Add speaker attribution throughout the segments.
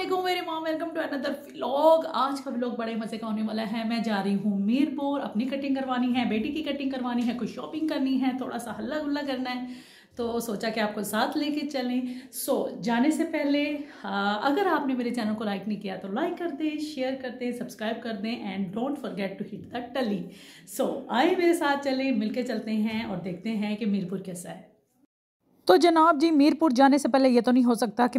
Speaker 1: असलम मेरे माम welcome to another vlog आज का व्लॉग बड़े मज़े का होने वाला है मैं जा रही हूँ मीरपुर अपनी कटिंग करवानी है बेटी की कटिंग करवानी है कुछ शॉपिंग करनी है थोड़ा सा हल्ला गुल्ला करना है तो सोचा कि आपको साथ लेके चलें सो so, जाने से पहले आ, अगर आपने मेरे चैनल को लाइक नहीं किया तो लाइक कर दें शेयर कर दें सब्सक्राइब कर दें and don't forget to hit the tally so आइए मेरे साथ चलें मिल चलते हैं और देखते हैं कि मीरपुर कैसा है तो जनाब जी मीरपुर जाने से पहले ये तो नहीं हो सकता कि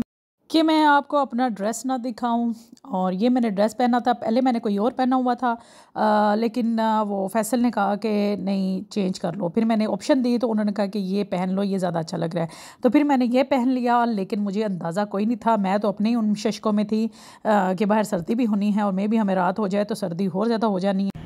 Speaker 1: कि मैं आपको अपना ड्रेस ना दिखाऊं और ये मैंने ड्रेस पहना था पहले मैंने कोई और पहना हुआ था आ, लेकिन वो फैसल ने कहा कि नहीं चेंज कर लो फिर मैंने ऑप्शन दी तो उन्होंने कहा कि ये पहन लो ये ज़्यादा अच्छा लग रहा है तो फिर मैंने ये पहन लिया लेकिन मुझे अंदाज़ा कोई नहीं था मैं तो अपने ही उन शशकों में थी कि बाहर सर्दी भी होनी है और मे भी हमें रात हो जाए तो सर्दी और ज़्यादा हो जानी है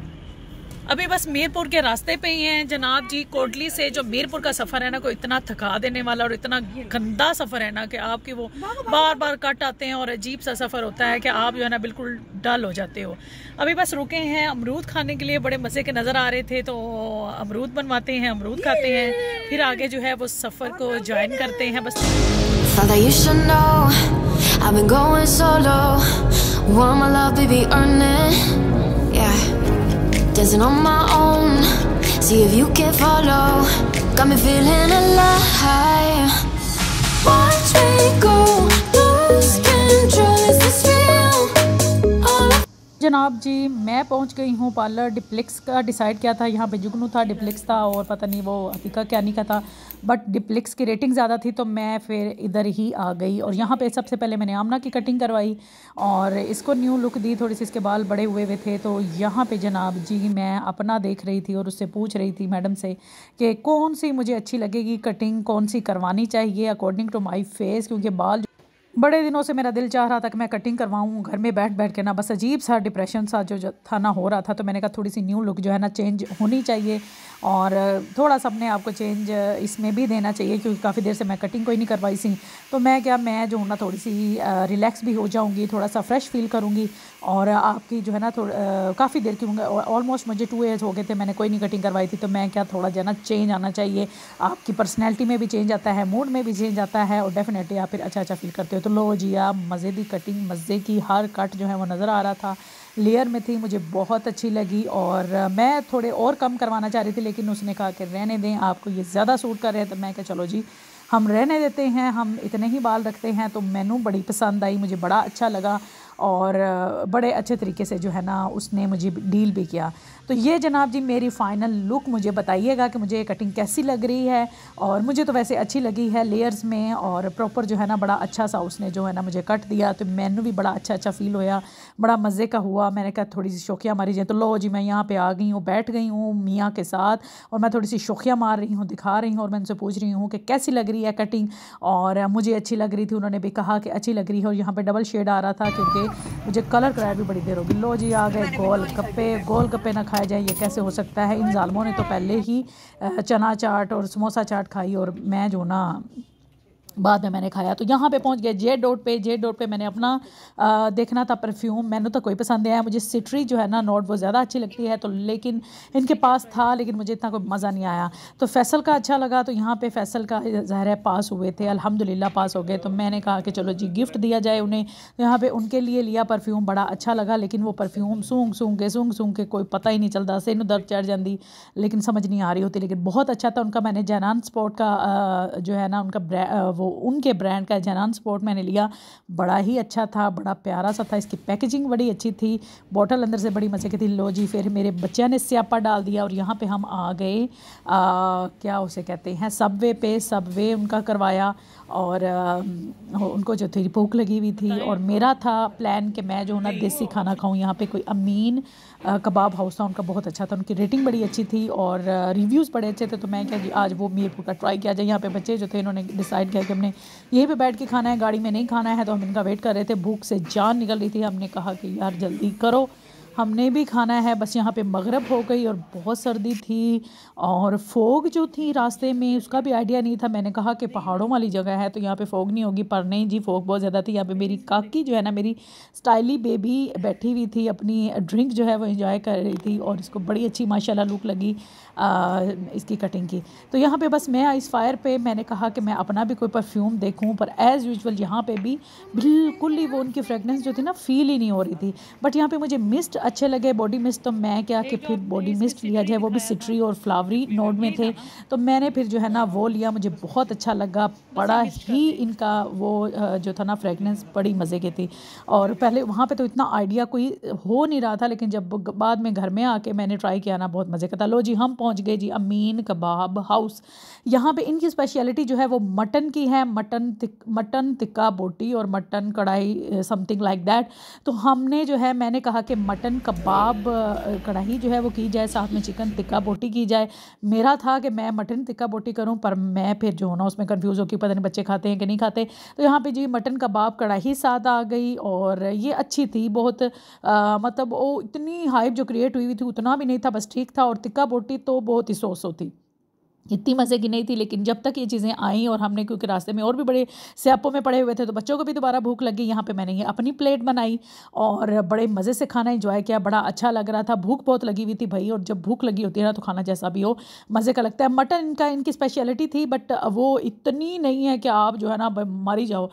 Speaker 1: अभी बस मीरपुर के रास्ते पे ही हैं जनाब जी कोटली से जो मीरपुर का सफ़र है ना को इतना थका देने वाला और इतना गंदा सफ़र है ना कि आपके वो बार बार कट आते हैं और अजीब सा सफ़र होता है कि आप जो है ना बिल्कुल डल हो जाते हो अभी बस रुके हैं अमरूद खाने के लिए बड़े मज़े के नज़र आ रहे थे तो अमरूद बनवाते हैं अमरूद खाते हैं फिर आगे जो है वो सफ़र को ज्वाइन करते हैं बस dancing on my own. See if you can follow. Got me feeling alive. Watch me go. जनाब जी मैं पहुंच गई हूँ पार्लर डिप्लेक्स का डिसाइड किया था यहाँ पे जुगनू था डिप्लेक्स था और पता नहीं वो अतिका क्या नहीं का था बट डिप्लेक्स की रेटिंग ज़्यादा थी तो मैं फिर इधर ही आ गई और यहाँ पे सबसे पहले मैंने आमना की कटिंग करवाई और इसको न्यू लुक दी थोड़ी सी इसके बाल बड़े हुए हुए थे तो यहाँ पर जनाब जी मैं अपना देख रही थी और उससे पूछ रही थी मैडम से कि कौन सी मुझे अच्छी लगेगी कटिंग कौन सी करवानी चाहिए अकॉर्डिंग टू माई फेस क्योंकि बाल बड़े दिनों से मेरा दिल चाह रहा था कि मैं कटिंग करवाऊँ घर में बैठ बैठ के ना बस अजीब सा डिप्रेशन सा जो था ना हो रहा था तो मैंने कहा थोड़ी सी न्यू लुक जो है ना चेंज होनी चाहिए और थोड़ा सा अपने आपको चेंज इसमें भी देना चाहिए क्योंकि काफ़ी देर से मैं कटिंग कोई नहीं करवाई सी तो मैं क्या मैं जो हूँ ना थोड़ी सी रिलैक्स भी हो जाऊँगी थोड़ा सा फ्रेश फील करूँगी और आपकी जो है ना थोड़ा काफ़ी देर की ऑलमोस्ट मुझे टू ईयर्स हो गए थे मैंने कोई नहीं कटिंग करवाई थी तो मैं क्या थोड़ा जो है ना चेंज आना चाहिए आपकी पर्सनैलिटी में भी चेंज आता है मूड में भी चेंज आता है और डेफिनेटली आप फिर अच्छा अच्छा फील करते हो तो लो जी आप मज़े की कटिंग मज़े की हर कट जो है वो नज़र आ रहा था लेयर में थी मुझे बहुत अच्छी लगी और मैं थोड़े और कम करवाना चाह रही थी लेकिन उसने कहा कि रहने दें आपको ये ज़्यादा सूट कर रहे हैं तो मैं कहा चलो जी हम रहने देते हैं हम इतने ही बाल रखते हैं तो मैनू बड़ी पसंद आई मुझे बड़ा अच्छा लगा और बड़े अच्छे तरीके से जो है ना उसने मुझे डील भी किया तो ये जनाब जी मेरी फ़ाइनल लुक मुझे बताइएगा कि मुझे ये कटिंग कैसी लग रही है और मुझे तो वैसे अच्छी लगी है लेयर्स में और प्रॉपर जो है ना बड़ा अच्छा सा उसने जो है ना मुझे कट दिया तो मैनू भी बड़ा अच्छा अच्छा फील होया बड़ा मज़े का हुआ मैंने कहा थोड़ी सी शौकिया मारी जाए तो लो जी मैं यहाँ पर आ गई हूँ बैठ गई हूँ मियाँ के साथ और मैं थोड़ी सी शोखिया मार रही हूँ दिखा रही हूँ और मैं उनसे पूछ रही हूँ कि कैसी लग रही है कटिंग और मुझे अच्छी लग रही थी उन्होंने भी कहा कि अच्छी लग रही है और यहाँ पर डबल शेड आ रहा था क्योंकि मुझे कलर कराया भी बड़ी देर होगी लो जी आ गए गोल गप्पे गोल गप्पे ना खाए जाए ये कैसे हो सकता है इन जालमों ने तो पहले ही चना चाट और समोसा चाट खाई और मैं जो ना बाद में मैंने खाया तो यहाँ पे पहुँच गया जे डॉट पे जे डॉट पे मैंने अपना आ, देखना था परफ्यूम मैंने तो कोई पसंद नहीं आया मुझे सिट्री जो है ना नोट वो ज़्यादा अच्छी लगती है तो लेकिन इनके पास था लेकिन मुझे इतना कोई मज़ा नहीं आया तो फैसल का अच्छा लगा तो यहाँ पे फैसल का ज़ाहिर है पास हुए थे अलहमदिल्ला पास हो गए तो मैंने कहा कि चलो जी गिफ्ट दिया जाए उन्हें तो यहाँ पर उनके लिए लिया परफ्यूम बड़ा अच्छा लगा लेकिन वो परफ्यूम सूंग सूंग के सूंग सूंग के कोई पता ही नहीं चलता सिर दर्द चढ़ जाती लेकिन समझ नहीं आ रही होती लेकिन बहुत अच्छा था उनका मैंने जैनान स्पोर्ट का जो है ना उनका वो उनके ब्रांड का जनान सपोर्ट मैंने लिया बड़ा ही अच्छा था बड़ा प्यारा सा था इसकी पैकेजिंग बड़ी अच्छी थी बॉटल अंदर से बड़ी मज़े की थी लो जी फिर मेरे बच्चे ने स्यापा डाल दिया और यहाँ पर हम आ गए आ, क्या उसे कहते हैं सबवे पे सबवे उनका करवाया और आ, उनको जो थी भूख लगी हुई थी और मेरा था प्लान कि मैं जो ना देसी खाना खाऊँ यहाँ पे कोई अमीन कबाब हाउस था उनका बहुत अच्छा था उनकी रेटिंग बड़ी अच्छी थी और रिव्यूज़ बड़े अच्छे थे तो मैं क्या आज वो मीरपुर का ट्राई किया जाए यहाँ पे बच्चे जो थे इन्होंने डिसाइड किया कि हमने यहीं पे बैठ के खाना है गाड़ी में नहीं खाना है तो हम इनका वेट कर रहे थे भूख से जान निकल रही थी हमने कहा कि यार जल्दी करो हमने भी खाना है बस यहाँ पे मगरब हो गई और बहुत सर्दी थी और फोग जो थी रास्ते में उसका भी आइडिया नहीं था मैंने कहा कि पहाड़ों वाली जगह है तो यहाँ पे फोग नहीं होगी पर नहीं जी फोग बहुत ज़्यादा थी यहाँ पे मेरी काकी जो है ना मेरी स्टाइली बेबी बैठी हुई थी अपनी ड्रिंक जो है वो इंजॉय कर रही थी और इसको बड़ी अच्छी माशाला लुक लगी इसकी कटिंग की तो यहाँ पे बस मैं इस फायर पे मैंने कहा कि मैं अपना भी कोई परफ्यूम देखूँ पर एज़ यूजल यहाँ पे भी बिल्कुल ही वो उनकी फ्रेगनेंस जो थी ना फील ही नहीं हो रही थी बट यहाँ पे मुझे मिस्ट अच्छे लगे बॉडी मिस्ट तो मैं क्या कि फिर बॉडी मिस्ट लिया जाए वो भी सिट्री और फ्लावरी नोड में थे तो मैंने फिर जो है ना वो लिया मुझे बहुत अच्छा लगा बड़ा ही इनका वो जो था ना फ्रेगनेंस बड़ी मज़े की थी और पहले वहाँ पर तो इतना आइडिया कोई हो नहीं रहा था लेकिन जब बाद में घर में आके मैंने ट्राई किया ना बहुत मज़े का था लो जी हम पहुंच गए जी अमीन कबाब हाउस यहाँ पे इनकी स्पेशलिटी जो है वो मटन की है मटन मटन तिक्का बोटी और मटन कढ़ाई समथिंग लाइक दैट तो हमने जो है मैंने कहा कि मटन कबाब कढ़ाई जो है वो की जाए साथ में चिकन तिक्का बोटी की जाए मेरा था कि मैं मटन तिक्का बोटी करूँ पर मैं फिर जो ना उसमें कन्फ्यूज़ हो कि पता नहीं बच्चे खाते हैं कि नहीं खाते तो यहाँ पर जी मटन कबाब कढ़ाई साथ आ गई और ये अच्छी थी बहुत आ, मतलब वो इतनी हाइप जो क्रिएट हुई हुई थी उतना भी नहीं था बस ठीक था और तिक्का बोटी तो तो बहुत ही सो सो थी इतनी मज़े की नहीं थी लेकिन जब तक ये चीज़ें आई और हमने क्योंकि रास्ते में और भी बड़े स्यापों में पड़े हुए थे तो बच्चों को भी दोबारा भूख लगी यहाँ पे मैंने ये अपनी प्लेट बनाई और बड़े मज़े से खाना इंजॉय किया बड़ा अच्छा लग रहा था भूख बहुत लगी हुई थी भाई और जब भूख लगी होती है ना तो खाना जैसा भी हो मज़े का लगता है मटन इनका इनकी स्पेशलिटी थी बट वो इतनी नहीं है कि आप जो है ना मारी जाओ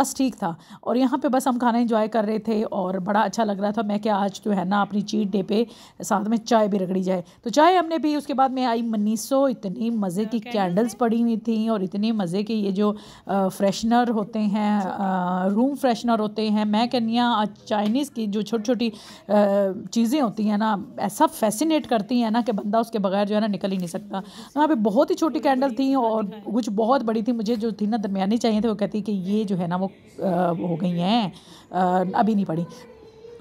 Speaker 1: बस ठीक था और यहाँ पर बस हम खाना इंजॉय कर रहे थे और बड़ा अच्छा लग रहा था मैं क्या आज जो है ना अपनी चीट डे पर साथ में चाय भी रगड़ी जाए तो चाय हमने भी उसके बाद में आई मनीसो इतनी मज़े हाँ, की कैंडल्स पड़ी हुई थी और इतने मज़े के ये जो फ्रेशनर होते हैं रूम फ्रेशनर होते हैं मैं कहनी हाँ चाइनीज़ की जो छोटी छोटी चीज़ें होती हैं ना ऐसा फैसिनेट करती हैं ना कि बंदा उसके बगैर जो है ना निकल ही नहीं सकता वहाँ पर बहुत ही छोटी कैंडल थी तो और तो कुछ बहुत बड़ी थी मुझे जो थी ना दरमियानी चाहिए थी वो कहती कि ये जो है ना वो हो गई हैं अभी नहीं पड़ी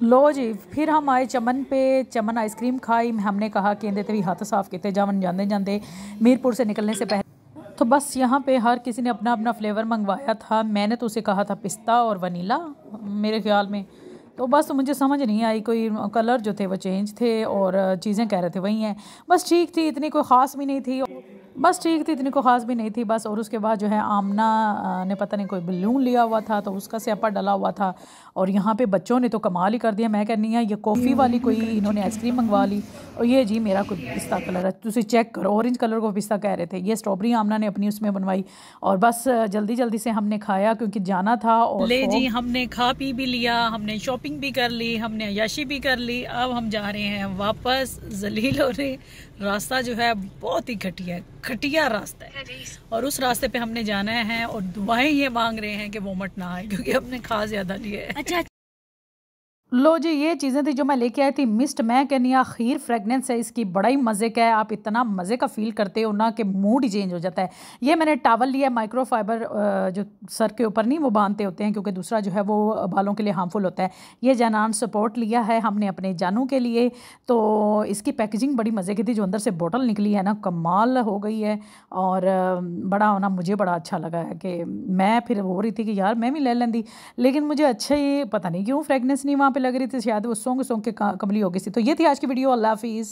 Speaker 1: लो जी फिर हम आए चमन पे चमन आइसक्रीम खाई हमने कहा कि इन्हें तभी हाथ साफ़ किए जामन जाते जाते मीरपुर से निकलने से पहले तो बस यहाँ पे हर किसी ने अपना अपना फ्लेवर मंगवाया था मैंने तो उसे कहा था पिस्ता और वनीला मेरे ख्याल में तो बस तो मुझे समझ नहीं आई कोई कलर जो थे वो चेंज थे और चीज़ें कह रहे थे वही हैं बस ठीक थी इतनी कोई ख़ास भी नहीं थी बस ठीक थी इतनी को ख़ास भी नहीं थी बस और उसके बाद जो है आमना ने पता नहीं कोई बलून लिया हुआ था तो उसका स्यापा डला हुआ था और यहाँ पे बच्चों ने तो कमाल ही कर दिया मैं कहनी है ये कॉफ़ी वाली कोई इन्होंने आइसक्रीम मंगवा ली और ये जी मेरा कोई पिस्ता कलर है तुम चेक करो ऑरेंज कलर को पिस्ता कह रहे थे ये स्ट्रॉबेरी आमना ने अपनी उसमें बनवाई और बस जल्दी जल्दी से हमने खाया क्योंकि जाना था और ले जी हमने खा पी भी लिया हमने शॉपिंग भी कर ली हमने अयाशी भी कर ली अब हम जा रहे हैं वापस जलील हो रहे रास्ता जो है बहुत ही घटिया है घटिया रास्ता है और उस रास्ते पे हमने जाना है और दुआएं ये मांग रहे हैं कि वो मट ना आए क्योंकि हमने खा ज्यादा लिए अच्छा लो जी ये चीज़ें थी जो मैं लेके आई थी मिस्ट मैं कहनी या खीर फ्रेगनेंस है इसकी बड़ा ही मज़े का है आप इतना मज़े का फील करते हो ना कि मूड ही चेंज हो जाता है ये मैंने टावल लिया माइक्रोफाइबर जो सर के ऊपर नहीं वो बांधते होते हैं क्योंकि दूसरा जो है वो बालों के लिए हार्मफुल होता है ये जनान सपोर्ट लिया है हमने अपने जानू के लिए तो इसकी पैकेजिंग बड़ी मज़े की थी जो अंदर से बोटल निकली है ना कमाल हो गई है और बड़ा होना मुझे बड़ा अच्छा लगा है कि मैं फिर हो रही थी कि यार मैं भी ले लेंदी लेकिन मुझे अच्छा ही पता नहीं क्यों फ्रेगनेंस नहीं वहाँ पर लग रही थी शायद वो सोंग सोंग के कमली हो गई थी तो ये थी आज की वीडियो अल्लाह हाफिज़